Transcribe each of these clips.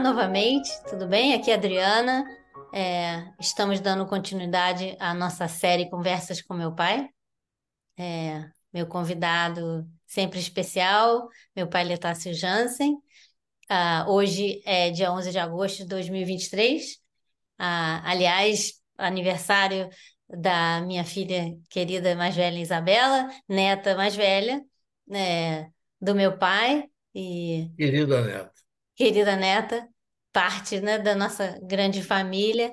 novamente, tudo bem? Aqui é a Adriana. É, estamos dando continuidade à nossa série Conversas com meu pai. É, meu convidado sempre especial, meu pai Letácio Jansen. Ah, hoje é dia 11 de agosto de 2023. Ah, aliás, aniversário da minha filha querida mais velha Isabela, neta mais velha né, do meu pai. E... Querida neta querida neta, parte né, da nossa grande família.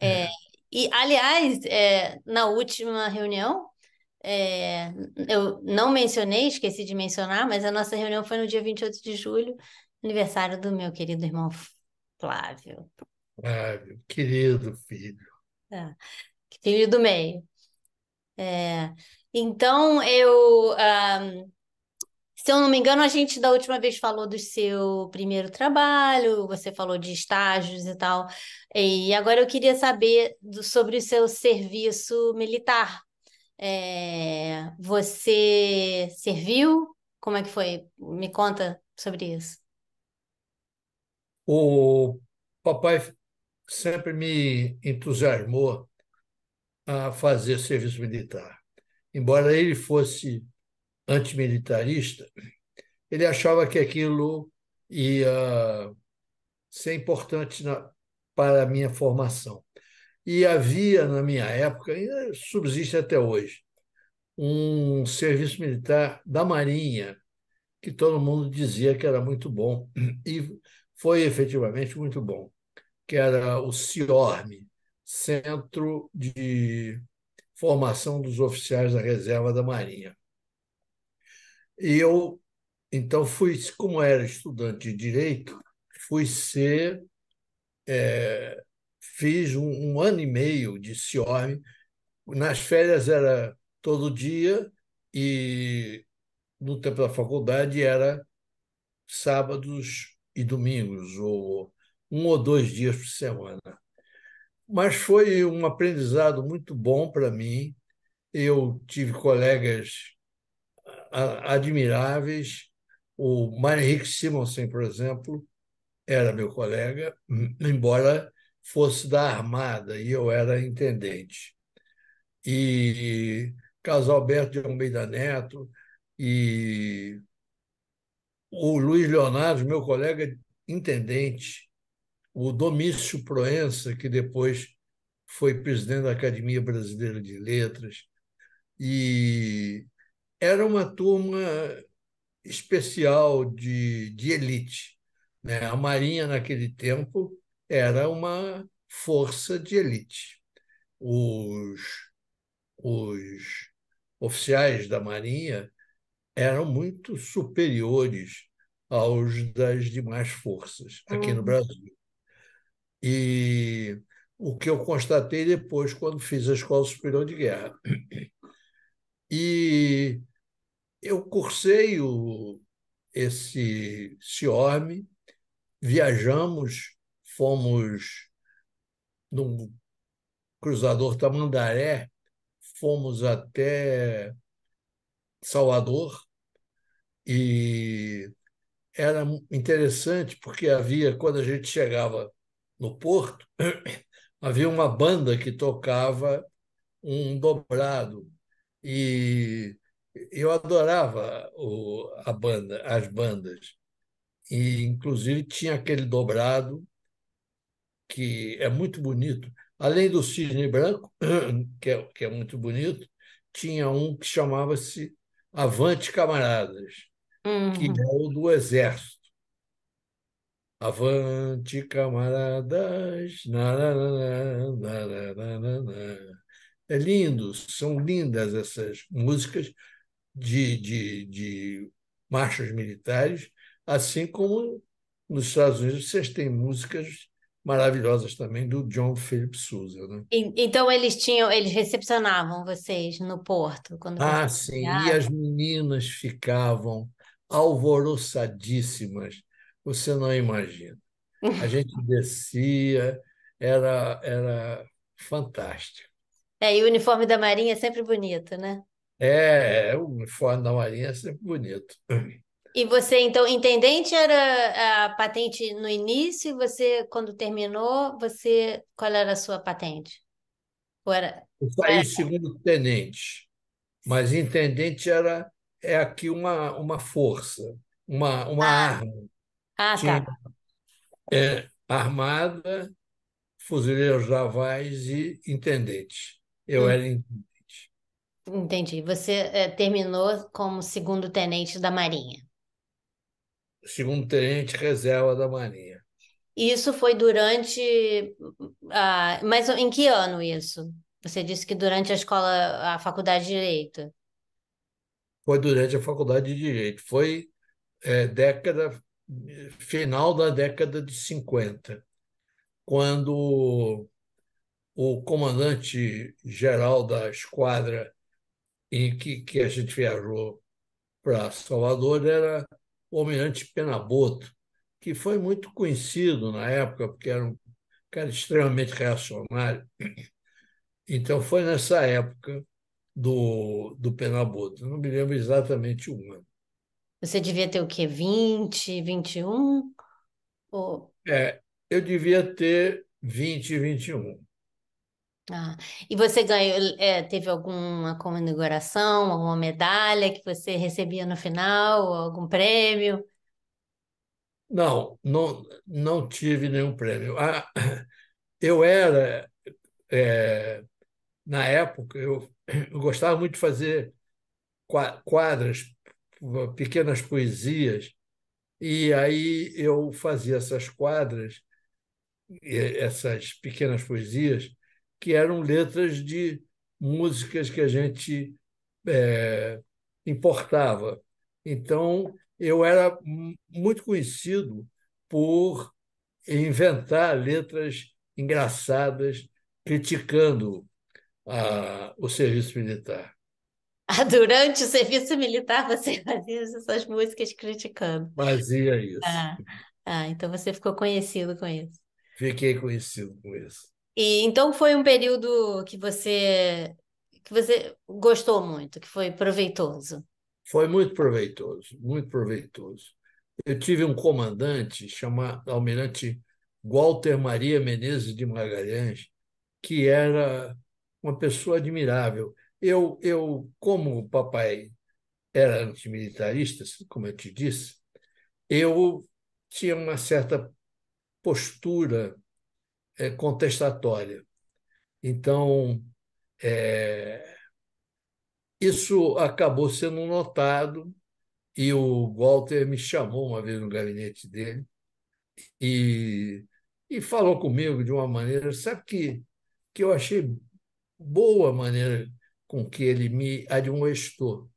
É. É, e, aliás, é, na última reunião, é, eu não mencionei, esqueci de mencionar, mas a nossa reunião foi no dia 28 de julho, aniversário do meu querido irmão Flávio. Flávio, querido filho. É, filho do meio. É, então, eu. Um, ah, se eu não me engano, a gente da última vez falou do seu primeiro trabalho, você falou de estágios e tal. E agora eu queria saber do, sobre o seu serviço militar. É, você serviu? Como é que foi? Me conta sobre isso. O papai sempre me entusiasmou a fazer serviço militar. Embora ele fosse antimilitarista, ele achava que aquilo ia ser importante na, para a minha formação. E havia, na minha época, e subsiste até hoje, um serviço militar da Marinha, que todo mundo dizia que era muito bom, e foi efetivamente muito bom, que era o CIORM, Centro de Formação dos Oficiais da Reserva da Marinha. E eu, então, fui, como era estudante de direito, fui ser. É, fiz um, um, ano e meio de CIORM. Nas férias era todo dia e no tempo da faculdade era sábados e domingos, ou um ou dois dias por semana. Mas foi um aprendizado muito bom para mim. Eu tive colegas admiráveis. O Henrique Simonsen, por exemplo, era meu colega, embora fosse da Armada e eu era intendente. E Carlos Alberto de Almeida Neto e o Luiz Leonardo, meu colega intendente, o Domício Proença, que depois foi presidente da Academia Brasileira de Letras, e era uma turma especial de, de elite. Né? A Marinha, naquele tempo, era uma força de elite. Os, os oficiais da Marinha eram muito superiores aos das demais forças aqui no hum. Brasil. E o que eu constatei depois, quando fiz a Escola Superior de Guerra. E eu cursei o, esse ciorme, viajamos, fomos no cruzador Tamandaré, fomos até Salvador e era interessante porque havia quando a gente chegava no porto havia uma banda que tocava um dobrado e eu adorava o, a banda, as bandas. E, inclusive, tinha aquele dobrado que é muito bonito. Além do Cisne Branco, que é, que é muito bonito, tinha um que chamava-se Avante Camaradas, uhum. que é o do Exército. Avante, camaradas! Nararana, nararana. É lindo, são lindas essas músicas, de, de, de marchas militares, assim como nos Estados Unidos vocês têm músicas maravilhosas também do John Philip Sousa, né? Então eles tinham, eles recepcionavam vocês no porto quando Ah, sim, chegavam. e as meninas ficavam alvoroçadíssimas. Você não imagina. A gente descia, era era fantástico. É, e o uniforme da Marinha é sempre bonito, né? É, o uniforme da Marinha é sempre bonito. E você, então, intendente era a patente no início, e você, quando terminou, você qual era a sua patente? Ou era... Eu saí era... segundo tenente, mas intendente era é aqui uma, uma força, uma, uma ah. arma. Ah, tá. É, armada, fuzileiros navais e intendente. Eu hum. era intendente. Entendi. Você é, terminou como segundo tenente da Marinha. Segundo tenente reserva da Marinha. Isso foi durante. Ah, mas em que ano isso? Você disse que durante a escola, a faculdade de Direito. Foi durante a faculdade de Direito. Foi é, década, final da década de 50, quando o comandante-geral da esquadra em que, que a gente viajou para Salvador era o almirante Penaboto, que foi muito conhecido na época, porque era um cara extremamente reacionário. Então, foi nessa época do, do Penaboto, não me lembro exatamente o ano. Você devia ter o quê? 20, 21? Ou... É, eu devia ter 20, 21. Ah, e você ganhou, é, teve alguma comemoração, alguma medalha que você recebia no final, algum prêmio? Não, não, não tive nenhum prêmio. Ah, eu era, é, na época, eu, eu, gostava muito de fazer quadras, pequenas poesias, e aí eu fazia essas quadras, essas pequenas poesias, que eram letras de músicas que a gente é, importava. Então, eu era muito conhecido por inventar letras engraçadas criticando a, ah, o serviço militar. Ah, durante o serviço militar você fazia essas músicas criticando. Fazia isso. Ah, ah, então você ficou conhecido com isso. Fiquei conhecido com isso. E então foi um período que você que você gostou muito, que foi proveitoso. Foi muito proveitoso, muito proveitoso. Eu tive um comandante chamado Almirante Walter Maria Menezes de Magalhães, que era uma pessoa admirável. Eu, eu como o papai era antimilitarista, como eu te disse, eu tinha uma certa postura é, contestatória. Então, é, isso acabou sendo notado e o Walter me chamou uma vez no gabinete dele e, e falou comigo de uma maneira, sabe que, que eu achei boa a maneira com que ele me admoestou.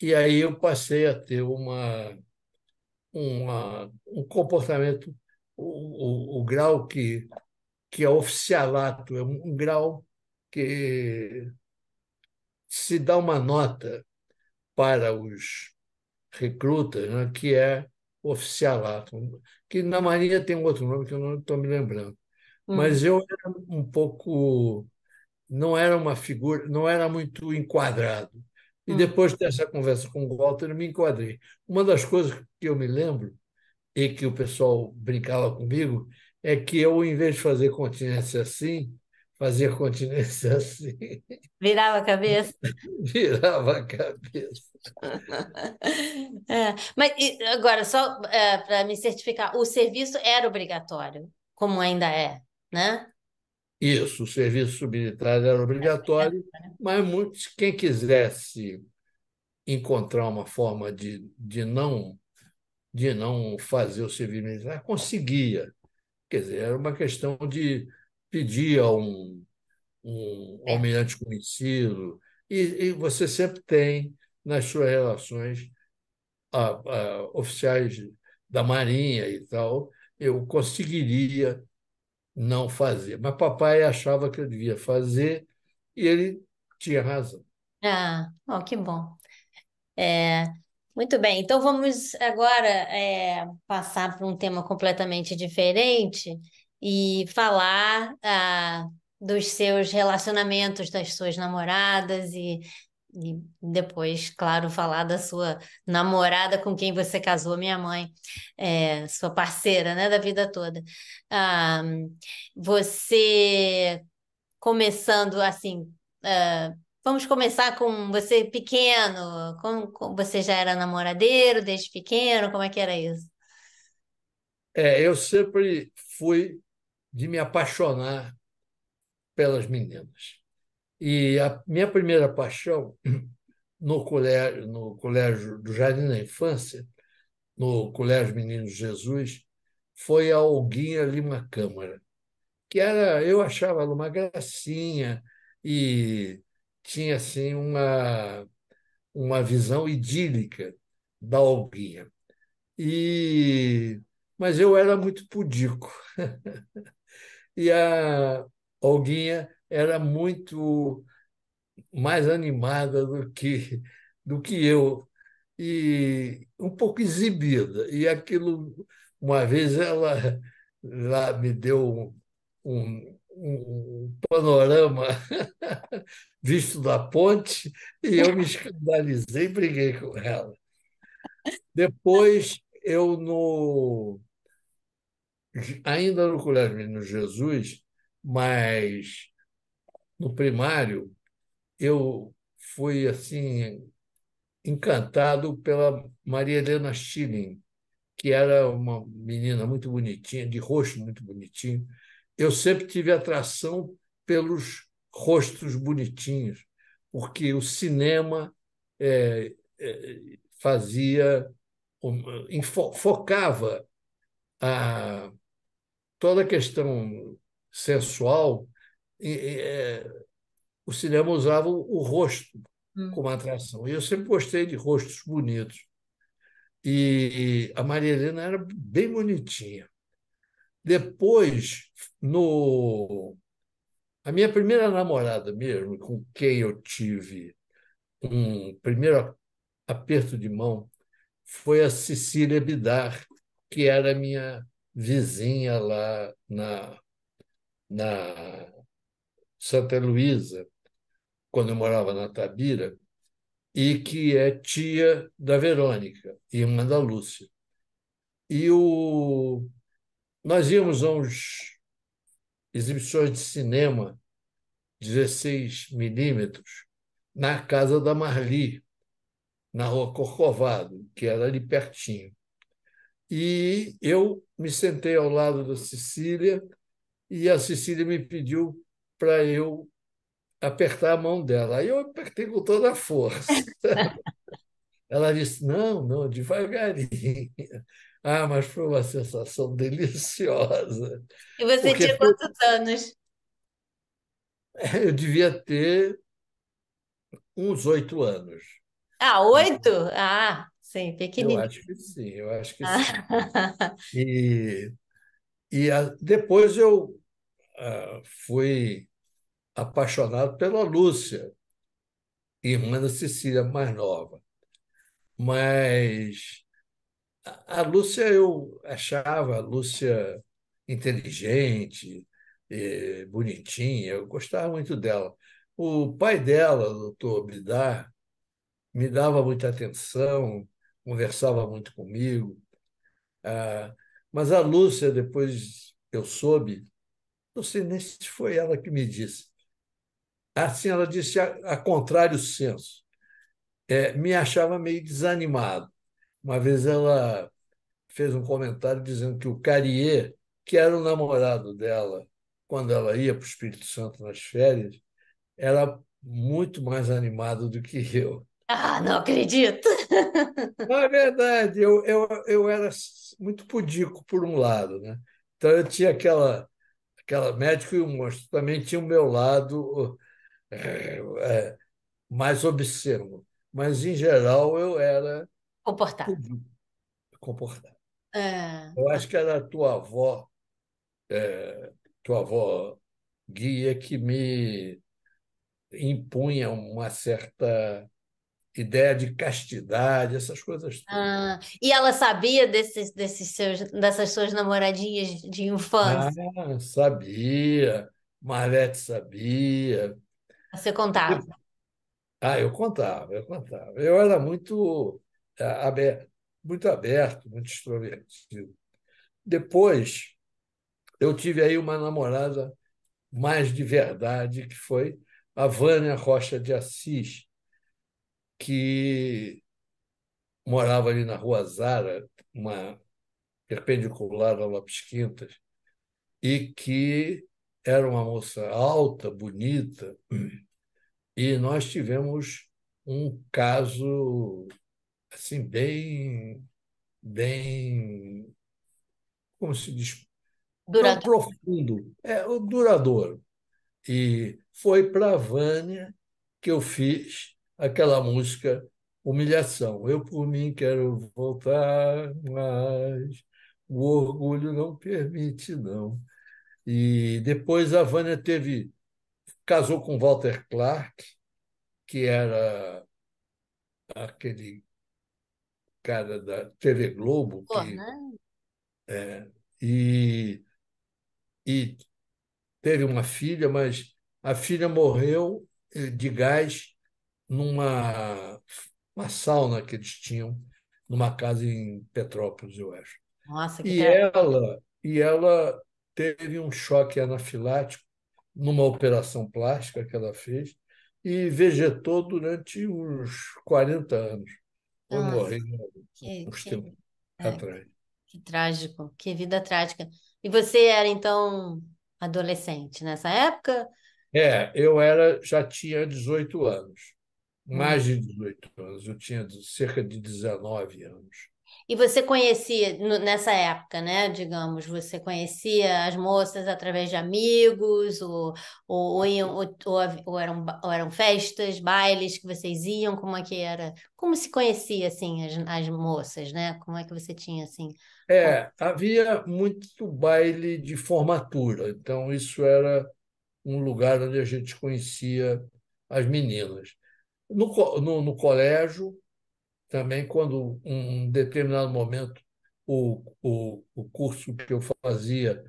E aí eu passei a ter uma, uma um comportamento, o, o, o grau que que é oficialato, é um grau que se dá uma nota para os recrutas, né, que é oficialato, que na Marinha tem outro nome que eu não estou me lembrando. Uhum. Mas hum. eu era um pouco. Não era uma figura, não era muito enquadrado. E hum. depois dessa conversa com o Walter, eu me enquadrei. Uma das coisas que eu me lembro, e que o pessoal brincava comigo, é que eu, em vez de fazer continência assim, fazia continência assim. Virava a cabeça? Virava a cabeça. é, mas agora, só é, para me certificar, o serviço era obrigatório, como ainda é, né? Isso, o serviço submilitar era obrigatório, mas muitos, quem quisesse encontrar uma forma de, de, não, de não fazer o serviço militar, conseguia. Quer dizer, era uma questão de pedir a um, um almirante é. conhecido, e, e você sempre tem nas suas relações a, a, oficiais da Marinha e tal, eu conseguiria não fazer. Mas papai achava que eu devia fazer e ele tinha razão. Ah, oh, que bom. É, muito bem, então vamos agora é, passar para um tema completamente diferente e falar ah, dos seus relacionamentos, das suas namoradas e, e depois, claro, falar da sua namorada com quem você casou, minha mãe, é, sua parceira, né, da vida toda. Ah, você começando assim, ah, Vamos começar com você pequeno. Como, como, você já era namoradeiro desde pequeno? Como é que era isso? É, eu sempre fui de me apaixonar pelas meninas. E a minha primeira paixão no colégio, no colégio do Jardim da Infância, no Colégio Menino Jesus, foi a Alguinha Lima Câmara, que era, eu achava ela uma gracinha e tinha assim uma uma visão idílica da Alguinha E mas eu era muito pudico. e a Alguinha era muito mais animada do que do que eu e um pouco exibida. E aquilo uma vez ela lá me deu um, um um panorama visto da ponte e eu me escandalizei e briguei com ela. Depois, eu no ainda no Colégio Menino Jesus, mas no primário, eu fui assim encantado pela Maria Helena Schilling, que era uma menina muito bonitinha, de rosto muito bonitinho, eu sempre tive atração pelos rostos bonitinhos, porque o cinema é, é, fazia, focava a, toda a questão sensual. E, é, o cinema usava o, rosto hum. como atração. E eu sempre gostei de rostos bonitos. E, e a Maria Helena era bem bonitinha. Depois, no a minha primeira namorada mesmo, com quem eu tive um primeiro aperto de mão, foi a Cecília Bidar, que era minha vizinha lá na, na Santa Luísa, quando eu morava na Tabira, e que é tia da Verônica, irmã da Lúcia. E o nós íamos a uns exibições de cinema 16 milímetros na casa da Marli, na rua Corcovado, que era ali pertinho. E eu me sentei ao lado da Cecília e a Cecília me pediu para eu apertar a mão dela. Aí eu apertei com toda a força. Ela disse: não, não, devagarinho. Ah, mas foi uma sensação deliciosa. E você tinha quantos foi... anos? Eu devia ter uns oito anos. Ah, oito? Ah, sim, pequenininho. Eu acho que sim, eu acho que ah. sim. e, e a, depois eu ah, fui apaixonado pela Lúcia, irmã da Cecília, mais nova. Mas a Lúcia eu achava a Lúcia inteligente, eh, bonitinha, eu gostava muito dela. O pai dela, o doutor Bidar, me dava muita atenção, conversava muito comigo. Ah, mas a Lúcia, depois eu soube, não sei nem se foi ela que me disse. Assim, ela disse a, contrário senso. É, me achava meio desanimado. Uma vez ela fez um comentário dizendo que o Carier, que era o namorado dela quando ela ia para o Espírito Santo nas férias, era muito mais animado do que eu. Ah, não acredito! Na verdade, eu, eu, eu era muito pudico, por um lado. Né? Então, eu tinha aquela, aquela médico e o monstro. Também tinha o meu lado é, é, mais obsceno. Mas, em geral, eu era Comportar. Comportar. É. Eu acho que era a tua avó, é, tua avó guia, que me impunha uma certa ideia de castidade, essas coisas ah. todas. Ah, e ela sabia desses, desses seus, dessas suas namoradinhas de infância? Ah, sabia. Marlete sabia. Você contava? Eu, ah, eu contava, eu contava. Eu era muito é, aberto, muito aberto, muito extrovertido. Depois, eu tive aí uma namorada mais de verdade, que foi a Vânia Rocha de Assis, que morava ali na Rua Zara, uma perpendicular a Lopes Quintas, e que era uma moça alta, bonita, e nós tivemos um caso assim, bem, bem, como se diz? Duradouro. Profundo, é, o duradouro. E foi para a Vânia que eu fiz aquela música Humilhação. Eu, por mim, quero voltar, mas o orgulho não permite, não. E depois a Vânia teve casou com Walter Clark, que era aquele cara da TV Globo. Pô, né? é, e, e teve uma filha, mas a filha morreu eh, de gás numa uma sauna que eles tinham numa casa em Petrópolis, eu acho. Nossa, que e ela e ela teve um choque anafilático numa operação plástica que ela fez e vegetou durante uns 40 anos. Ou Nossa, morrer que, uns que, tempos é, atrás. Tá que trágico, que vida trágica. E você era, então, adolescente nessa época? É, eu era, já tinha 18 anos, mais hum. de 18 anos, eu tinha cerca de 19 anos. E você conhecia, nessa época, né, digamos, você conhecia as moças através de amigos, ou, ou, ou, ou, eram, ou eram festas, bailes que vocês iam, como é que era? Como se conhecia, assim, as, as moças, né? Como é que você tinha, assim... É, havia muito baile de formatura, então isso era um lugar onde a gente conhecia as meninas. No, no, no colégio, também quando um determinado momento o, o, o curso que eu fazia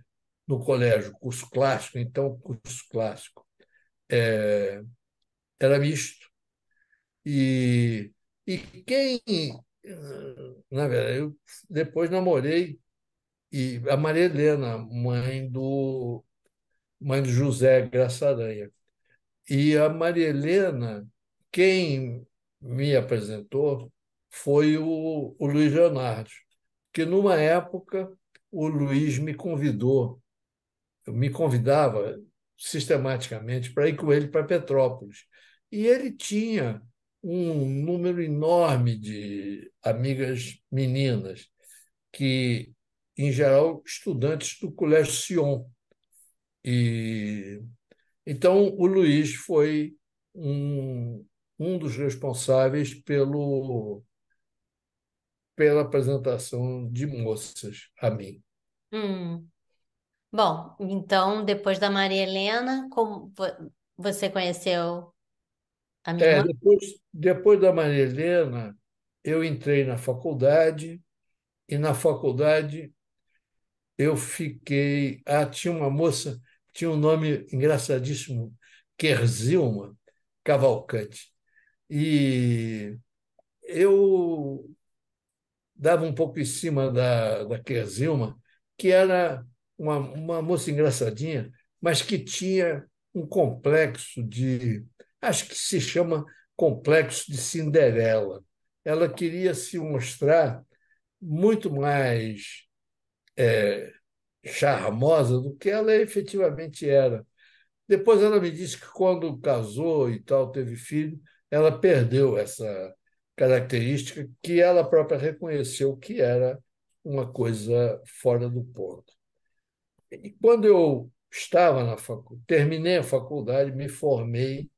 no colégio, curso clássico, então curso clássico, é, era misto. E, e quem, na verdade, eu depois namorei e a Maria Helena, mãe do, mãe do José Graçaranha. E a Maria Helena, quem me apresentou foi o, o Luiz Leonardo, que numa época o Luiz me convidou, me convidava sistematicamente para ir com ele para Petrópolis. E ele tinha um número enorme de amigas meninas, que, em geral, estudantes do Colégio Sion. E, então, o Luiz foi um, um dos responsáveis pelo pela apresentação de moças a mim. Hum. Bom, então depois da Maria Helena, como você conheceu a minha é, depois, depois da Maria Helena, eu entrei na faculdade e na faculdade eu fiquei. Ah, tinha uma moça, tinha um nome engraçadíssimo, Kerzilma Cavalcante. E eu dava um pouco em cima da, da Kerzilma, que era uma, uma moça engraçadinha, mas que tinha um complexo de. Acho que se chama complexo de Cinderela. Ela queria se mostrar muito mais é, charmosa do que ela efetivamente era. Depois ela me disse que quando casou e tal, teve filho, ela perdeu essa característica que ela própria reconheceu que era uma coisa fora do ponto. E quando eu estava na faculdade, terminei a faculdade, me formei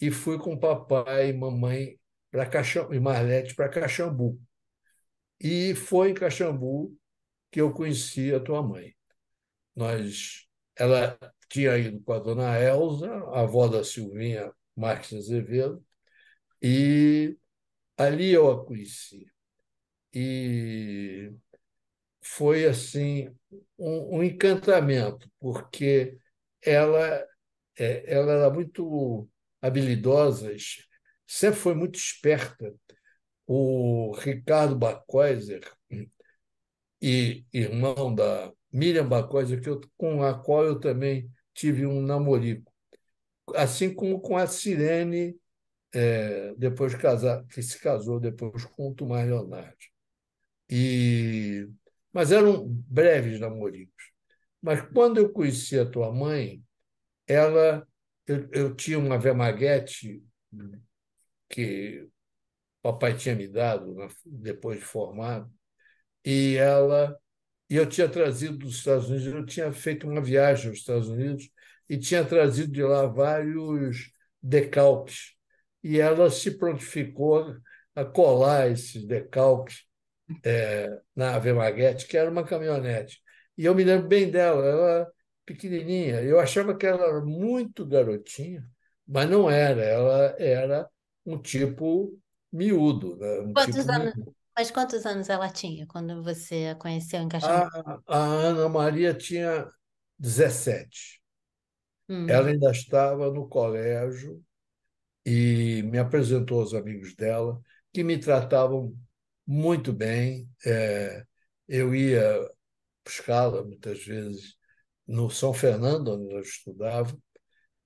e fui com papai e mamãe para e Marlete para Caxambu. E foi em Caxambu que eu conheci a tua mãe. Nós, ela tinha ido com a dona Elza, a avó da Silvinha Marques Azevedo, e ali eu a conheci. E foi assim um, um encantamento, porque ela, é, ela era muito habilidosa, sempre foi muito esperta. O Ricardo Bacoiser, e irmão da Miriam Bacoiser, que eu, com a qual eu também tive um namorico. Assim como com a Sirene é, depois casar, que se casou depois com o Tomás Leonardo. E, mas eram breves namorinhos. Mas quando eu conheci a tua mãe, ela eu, eu tinha uma vermaguete que papai tinha me dado né, depois de formado e ela e eu tinha trazido dos Estados Unidos eu tinha feito uma viagem aos Estados Unidos e tinha trazido de lá vários decalques e ela se prontificou a colar esses decalques é, na Ave Maguete, que era uma caminhonete. E eu me lembro bem dela, ela pequenininha. Eu achava que ela era muito garotinha, mas não era. Ela era um tipo miúdo. Né? Um quantos tipo anos, miúdo. Mas quantos anos ela tinha quando você a conheceu em Cachorro? A, a Ana Maria tinha 17. Hum. Ela ainda estava no colégio e me apresentou aos amigos dela, que me tratavam muito bem. É, eu ia buscá-la muitas vezes no São Fernando, onde eu estudava,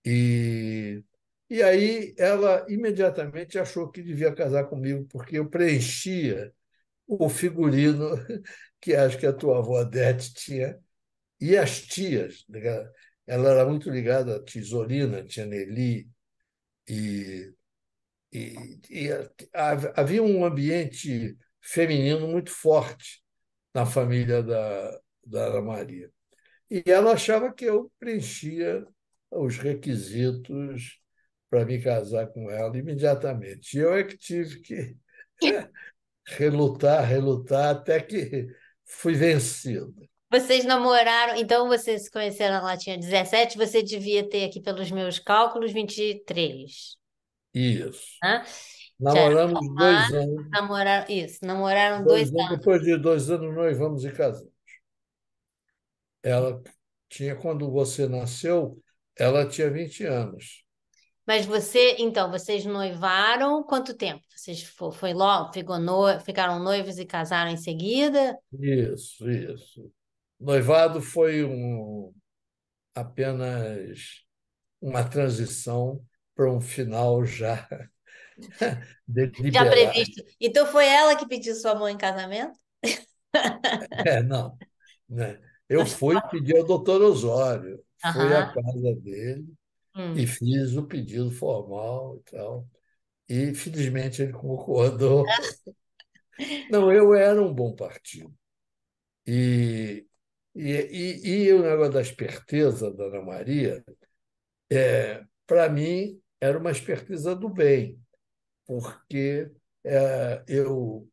e, e aí ela imediatamente achou que devia casar comigo, porque eu preenchia o figurino que acho que a tua avó Dete tinha, e as tias. Ela era muito ligada à Tesolina, tinha Nelly, e, e, e havia um ambiente feminino muito forte na família da, da Ana Maria. E ela achava que eu preenchia os requisitos para me casar com ela imediatamente. E eu é que tive que relutar, relutar, até que fui vencido. Vocês namoraram, então vocês se conheceram lá tinha 17, você devia ter aqui pelos meus cálculos 23. Isso. Namoramos tá dois anos. Namorar isso, namoraram dois, dois anos. Depois de dois anos, noivamos e casamos. Ela tinha, quando você nasceu, ela tinha 20 anos. Mas você, então, vocês noivaram quanto tempo? Vocês foi, foi logo, ficou no, ficaram noivos e casaram em seguida? Isso, isso. Noivado foi um, apenas uma transição para um final já deliberado. Já previsto. Então foi ela que pediu sua mão em casamento? é, não. Né? Eu fui pedir ao doutor Osório, uhum. fui à casa dele hum. e fiz o pedido formal e tal. E, felizmente, ele concordou. Não, eu era um bom partido. E e, e, e o negócio da esperteza da Ana Maria, é, para mim, era uma esperteza do bem, porque é, eu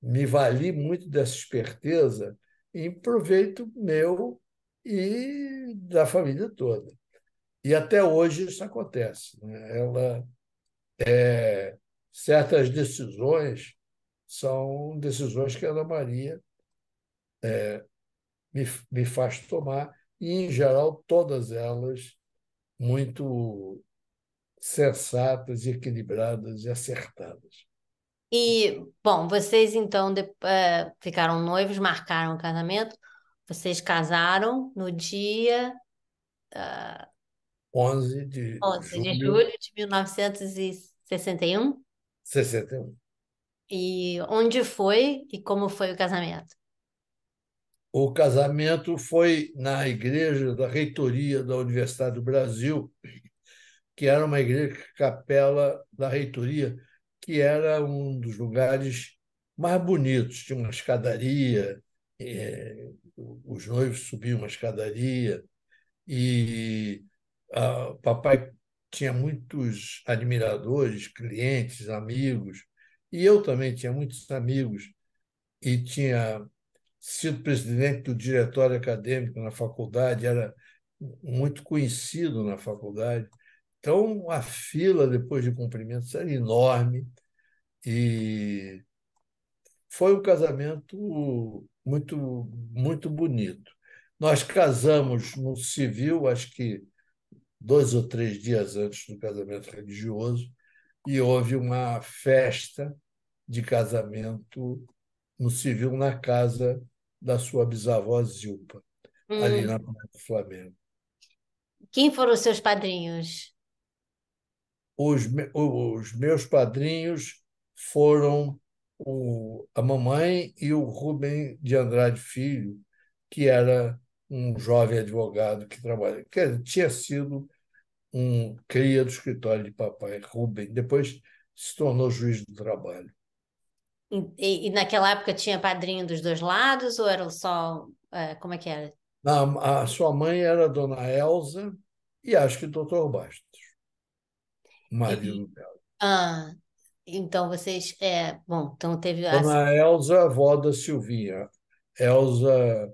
me vali muito dessa esperteza em proveito meu e da família toda. E até hoje isso acontece. Né? Ela, é, certas decisões são decisões que a Ana Maria é, me, me faz tomar, e, em geral, todas elas muito sensatas, equilibradas e acertadas. E, bom, vocês então de, eh, ficaram noivos, marcaram o casamento, vocês casaram no dia. Uh, eh, 11 de 11 julho. de julho de 1961? 61. E onde foi e como foi o casamento? o casamento foi na igreja da reitoria da Universidade do Brasil, que era uma igreja capela da reitoria, que era um dos lugares mais bonitos. Tinha uma escadaria, eh, os noivos subiam uma escadaria, e ah, papai tinha muitos admiradores, clientes, amigos, e eu também tinha muitos amigos, e tinha sido presidente do diretório acadêmico na faculdade, era muito conhecido na faculdade. Então, a fila depois de cumprimentos era enorme e foi um casamento muito muito bonito. Nós casamos no civil, acho que dois ou três dias antes do casamento religioso, e houve uma festa de casamento no civil na casa da sua bisavó Zilpa, hum. ali na Praia do Flamengo. Quem foram os seus padrinhos? Os, os meus padrinhos foram o, a mamãe e o Rubem de Andrade Filho, que era um jovem advogado que trabalha, que tinha sido um cria do escritório de papai, Rubem, depois se tornou juiz do trabalho. E, e, naquela época tinha padrinho dos dois lados ou era só. É, como é que era? Não, a sua mãe era a dona Elza e acho que o doutor Bastos, o marido e, dela. Ah, então vocês. É, bom, então teve. Dona Elza, avó da Silvinha. Elza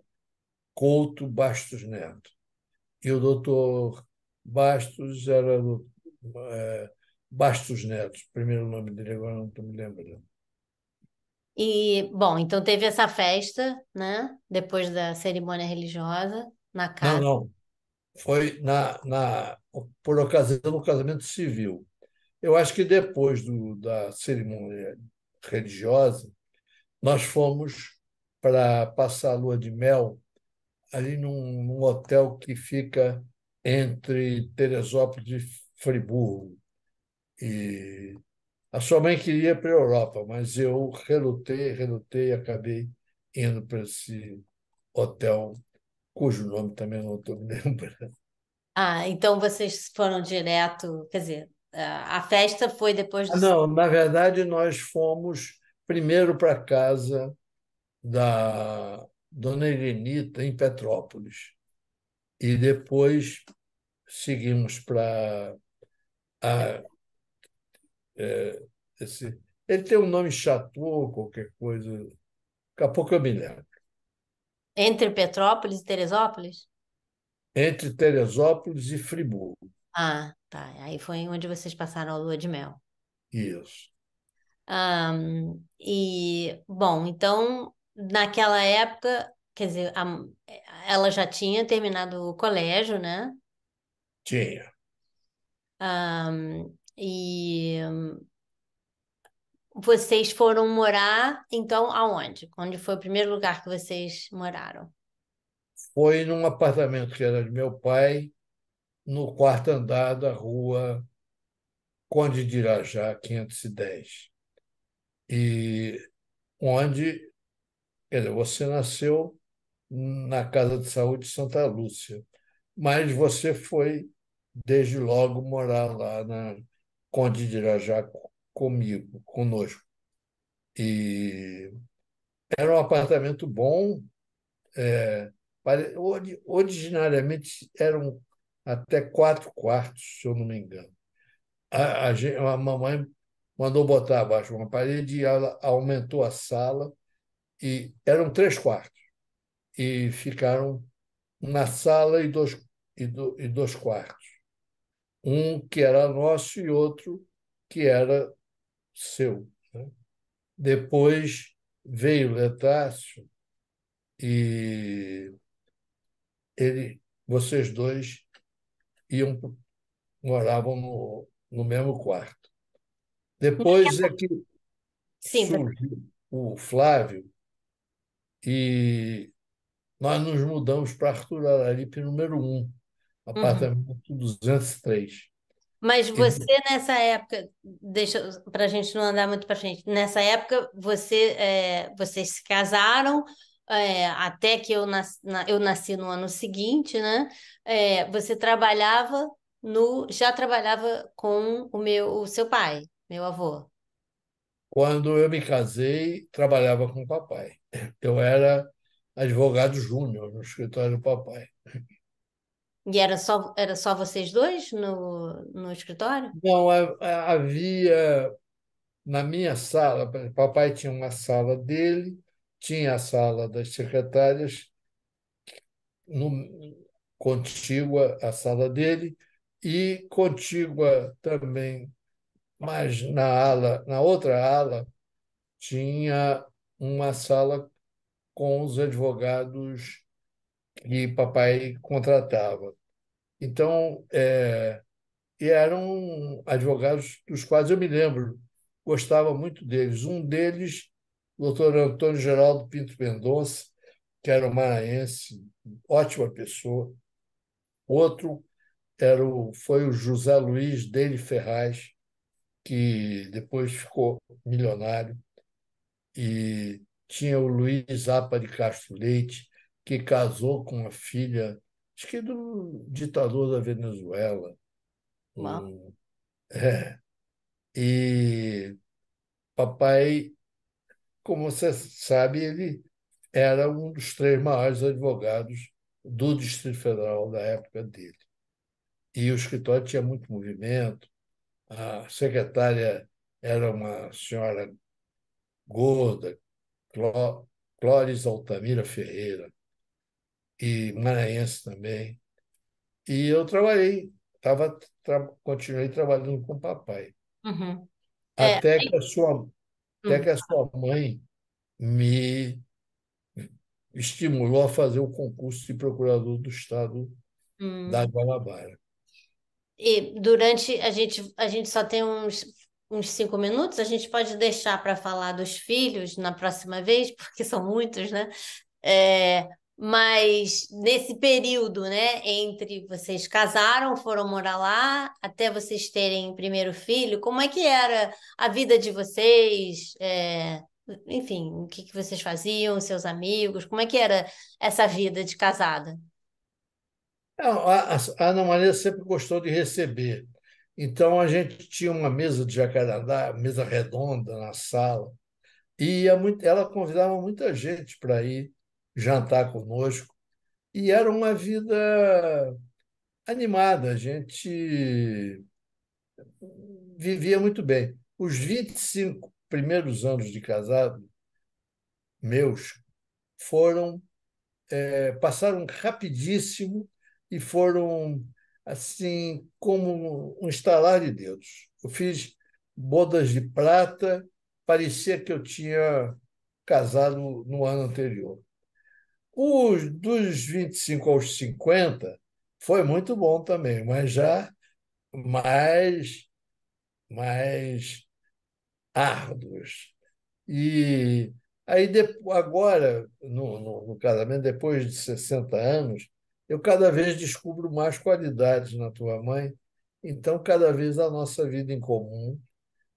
Couto Bastos Neto. E o doutor Bastos era. É, Bastos Neto, primeiro nome dele, agora não estou me lembrando. E, bom, então teve essa festa, né? Depois da cerimônia religiosa, na casa. Não, não. Foi na, na, por ocasião do casamento civil. Eu acho que depois do, da cerimônia religiosa, nós fomos para passar a lua de mel ali num, num hotel que fica entre Teresópolis e Friburgo. E a sua mãe queria ir para a Europa, mas eu relutei, relutei e acabei indo para esse hotel, cujo nome também não estou me lembrando. Ah, então vocês foram direto, quer dizer, a festa foi depois ah, do... Não, na verdade nós fomos primeiro para casa da Dona Irenita, em Petrópolis, e depois seguimos para a é, esse, ele tem um nome chato ou qualquer coisa. Daqui a pouco eu me lembro. Entre Petrópolis e Teresópolis? Entre Teresópolis e Friburgo. Ah, tá. Aí foi onde vocês passaram a lua de mel. Isso. Um, e, bom, então, naquela época, quer dizer, a, ela já tinha terminado o colégio, né? Tinha. Um, e vocês foram morar, então, aonde? Onde foi o primeiro lugar que vocês moraram? Foi num apartamento que era de meu pai, no quarto andar da rua Conde de Irajá, 510. E onde, quer dizer, você nasceu na Casa de Saúde de Santa Lúcia, mas você foi, desde logo, morar lá na Conde de Irajá comigo, conosco. E era um apartamento bom, é, originariamente eram até quatro quartos, se eu não me engano. A, a, a mamãe mandou botar abaixo uma parede e ela aumentou a sala, e eram três quartos, e ficaram na sala e dois, e, do, e dois quartos um que era nosso e outro que era seu. Né? Depois veio Letácio e ele, vocês dois iam moravam no, no mesmo quarto. Depois é que Sim, surgiu o Flávio e nós nos mudamos para Arthur Araripe número um Uhum. apartamento uhum. 203. Mas você e... nessa época, deixa para a gente não andar muito para frente, nessa época você é, vocês se casaram é, até que eu nasci, na, eu nasci no ano seguinte, né? É, você trabalhava no, já trabalhava com o meu, o seu pai, meu avô. Quando eu me casei, trabalhava com o papai. Eu era advogado júnior no escritório do papai. E era só, era só vocês dois no, no escritório? Não, havia na minha sala, papai tinha uma sala dele, tinha a sala das secretárias, no, contígua à sala dele, e contígua também, mas na ala, na outra ala, tinha uma sala com os advogados e papai contratava. Então, é, eram advogados dos quais eu me lembro, gostava muito deles. Um deles, o doutor Antônio Geraldo Pinto Mendonça, que era um maranhense, ótima pessoa. Outro era o, foi o José Luiz Dele Ferraz, que depois ficou milionário. E tinha o Luiz Apa de Castro Leite, que casou com a filha, acho que do ditador da Venezuela. O, é. E papai, como você sabe, ele era um dos três maiores advogados do Distrito Federal da época dele. E o escritório tinha muito movimento. A secretária era uma senhora gorda, Clóris Altamira Ferreira, e maranhense também. E eu trabalhei, tava, tra continuei trabalhando com o papai. Uhum. É, até, é, que a sua, uhum. até que a sua mãe me estimulou a fazer o concurso de procurador do Estado uhum. da hum. Guanabara. E durante a gente, a gente só tem uns, uns cinco minutos, a gente pode deixar para falar dos filhos na próxima vez, porque são muitos, né? É, mas nesse período, né, entre vocês casaram, foram morar lá, até vocês terem o primeiro filho, como é que era a vida de vocês? É, enfim, o que, que vocês faziam, seus amigos? Como é que era essa vida de casada? É, a, a Ana Maria sempre gostou de receber. Então, a gente tinha uma mesa de jacarandá, mesa redonda na sala, e ela convidava muita gente para ir jantar conosco. E era uma vida animada, a gente vivia muito bem. Os 25 primeiros anos de casado meus foram é, passaram rapidíssimo e foram assim como um estalar de dedos. Eu fiz bodas de prata, parecia que eu tinha casado no ano anterior. Os dos 25 aos 50 foi muito bom também, mas já mais, mais árduos. E aí depois, agora, no, no, no casamento, depois de 60 anos, eu cada vez descubro mais qualidades na tua mãe, então cada vez a nossa vida em comum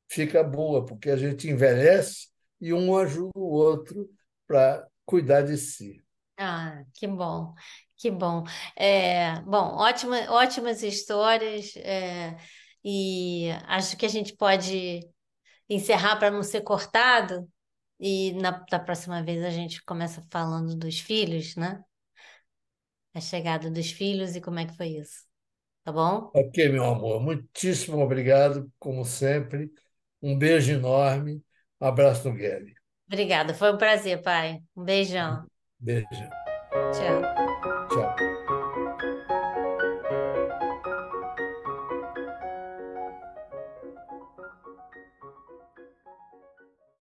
fica boa, porque a gente envelhece e um ajuda o outro para cuidar de si. Ah, que bom, que bom. É, bom, ótima, ótimas histórias, é, e acho que a gente pode encerrar para não ser cortado, e na, da próxima vez a gente começa falando dos filhos, né? A chegada dos filhos e como é que foi isso, tá bom? Ok, meu amor, muitíssimo obrigado, como sempre. Um beijo enorme, abraço no Guedes. Obrigada, foi um prazer, pai. Um beijão. Beijo. Tchau.